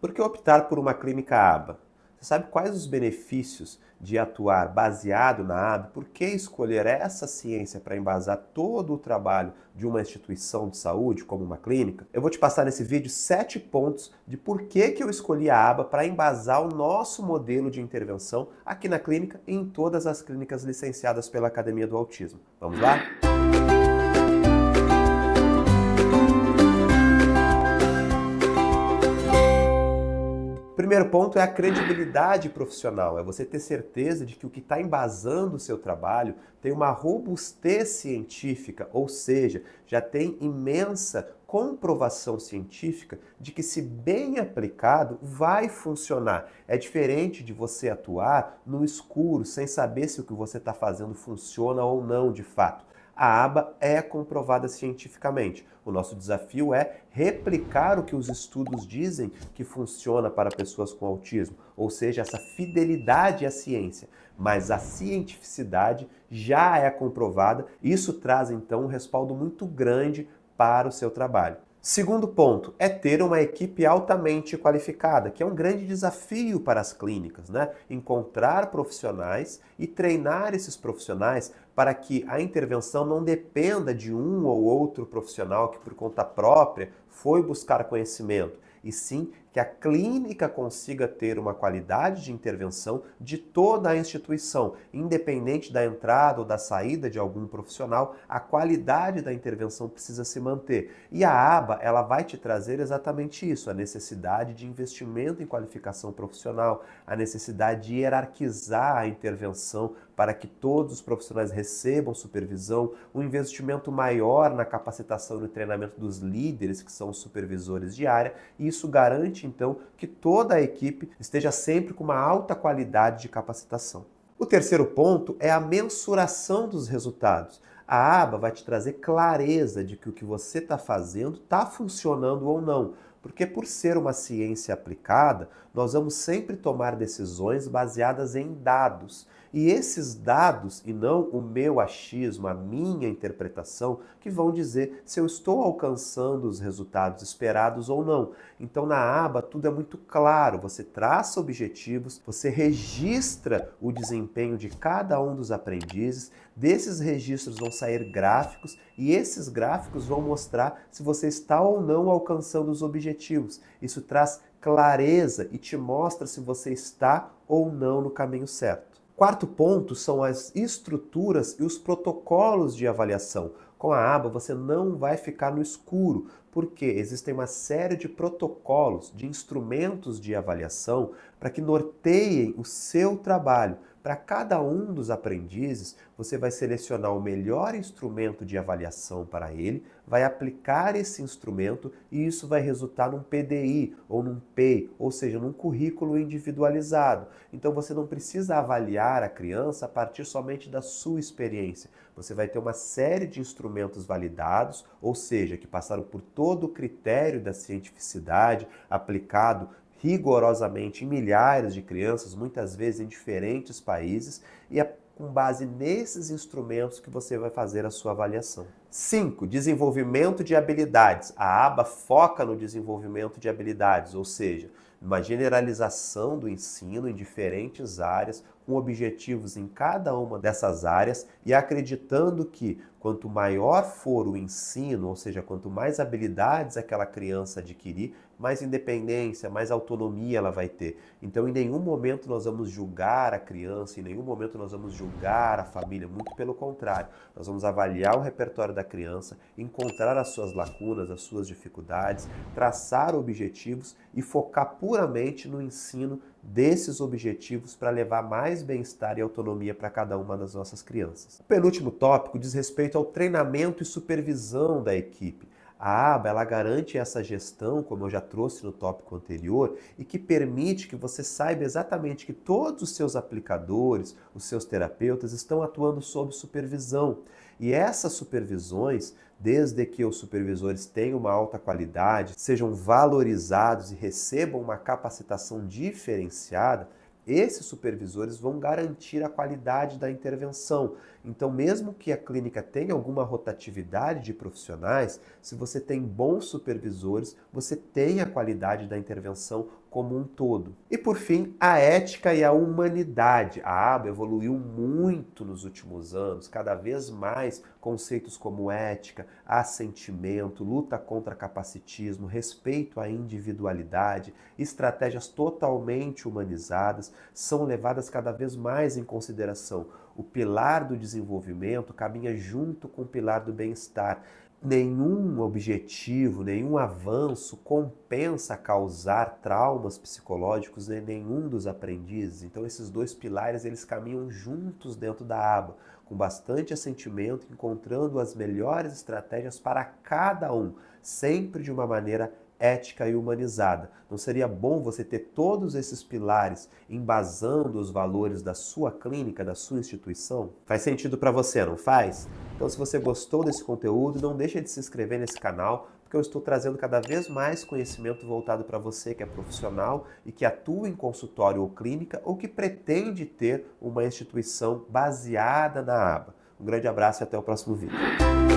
Por que optar por uma clínica ABA? Você sabe quais os benefícios de atuar baseado na ABA? Por que escolher essa ciência para embasar todo o trabalho de uma instituição de saúde, como uma clínica? Eu vou te passar nesse vídeo sete pontos de por que, que eu escolhi a ABA para embasar o nosso modelo de intervenção aqui na clínica e em todas as clínicas licenciadas pela Academia do Autismo. Vamos lá? primeiro ponto é a credibilidade profissional, é você ter certeza de que o que está embasando o seu trabalho tem uma robustez científica, ou seja, já tem imensa comprovação científica de que, se bem aplicado, vai funcionar. É diferente de você atuar no escuro, sem saber se o que você está fazendo funciona ou não de fato a aba é comprovada cientificamente. O nosso desafio é replicar o que os estudos dizem que funciona para pessoas com autismo, ou seja, essa fidelidade à ciência. Mas a cientificidade já é comprovada, isso traz então um respaldo muito grande para o seu trabalho. Segundo ponto é ter uma equipe altamente qualificada, que é um grande desafio para as clínicas, né? Encontrar profissionais e treinar esses profissionais para que a intervenção não dependa de um ou outro profissional que, por conta própria, foi buscar conhecimento, e sim que a clínica consiga ter uma qualidade de intervenção de toda a instituição, independente da entrada ou da saída de algum profissional, a qualidade da intervenção precisa se manter. E a aba, ela vai te trazer exatamente isso, a necessidade de investimento em qualificação profissional, a necessidade de hierarquizar a intervenção para que todos os profissionais recebam supervisão, um investimento maior na capacitação e no treinamento dos líderes, que são os supervisores de área, e isso garante importante, então, que toda a equipe esteja sempre com uma alta qualidade de capacitação. O terceiro ponto é a mensuração dos resultados. A aba vai te trazer clareza de que o que você está fazendo está funcionando ou não, porque por ser uma ciência aplicada, nós vamos sempre tomar decisões baseadas em dados. E esses dados, e não o meu achismo, a minha interpretação, que vão dizer se eu estou alcançando os resultados esperados ou não. Então, na aba, tudo é muito claro: você traça objetivos, você registra o desempenho de cada um dos aprendizes, desses registros vão sair gráficos e esses gráficos vão mostrar se você está ou não alcançando os objetivos. Isso traz clareza e te mostra se você está ou não no caminho certo. Quarto ponto são as estruturas e os protocolos de avaliação. Com a aba você não vai ficar no escuro, porque existem uma série de protocolos, de instrumentos de avaliação para que norteiem o seu trabalho, para cada um dos aprendizes, você vai selecionar o melhor instrumento de avaliação para ele, vai aplicar esse instrumento e isso vai resultar num PDI ou num PEI, ou seja, num currículo individualizado. Então você não precisa avaliar a criança a partir somente da sua experiência. Você vai ter uma série de instrumentos validados, ou seja, que passaram por todo o critério da cientificidade aplicado rigorosamente em milhares de crianças, muitas vezes em diferentes países, e é com base nesses instrumentos que você vai fazer a sua avaliação. 5. Desenvolvimento de habilidades. A aba foca no desenvolvimento de habilidades, ou seja, uma generalização do ensino em diferentes áreas, com objetivos em cada uma dessas áreas e acreditando que quanto maior for o ensino, ou seja, quanto mais habilidades aquela criança adquirir, mais independência, mais autonomia ela vai ter. Então, em nenhum momento nós vamos julgar a criança, em nenhum momento nós vamos julgar a família, muito pelo contrário, nós vamos avaliar o repertório da da criança, encontrar as suas lacunas, as suas dificuldades, traçar objetivos e focar puramente no ensino desses objetivos para levar mais bem-estar e autonomia para cada uma das nossas crianças. O penúltimo tópico diz respeito ao treinamento e supervisão da equipe. A aba ela garante essa gestão, como eu já trouxe no tópico anterior, e que permite que você saiba exatamente que todos os seus aplicadores, os seus terapeutas estão atuando sob supervisão. E essas supervisões, desde que os supervisores tenham uma alta qualidade, sejam valorizados e recebam uma capacitação diferenciada, esses supervisores vão garantir a qualidade da intervenção então, mesmo que a clínica tenha alguma rotatividade de profissionais, se você tem bons supervisores, você tem a qualidade da intervenção como um todo. E por fim, a ética e a humanidade. A aba evoluiu muito nos últimos anos, cada vez mais conceitos como ética, assentimento, luta contra capacitismo, respeito à individualidade, estratégias totalmente humanizadas são levadas cada vez mais em consideração. O pilar do desenvolvimento caminha junto com o pilar do bem-estar. Nenhum objetivo, nenhum avanço compensa causar traumas psicológicos em nenhum dos aprendizes. Então esses dois pilares eles caminham juntos dentro da aba, com bastante assentimento, encontrando as melhores estratégias para cada um, sempre de uma maneira ética e humanizada. Não seria bom você ter todos esses pilares embasando os valores da sua clínica, da sua instituição? Faz sentido para você, não faz? Então, se você gostou desse conteúdo, não deixe de se inscrever nesse canal, porque eu estou trazendo cada vez mais conhecimento voltado para você que é profissional e que atua em consultório ou clínica ou que pretende ter uma instituição baseada na aba. Um grande abraço e até o próximo vídeo.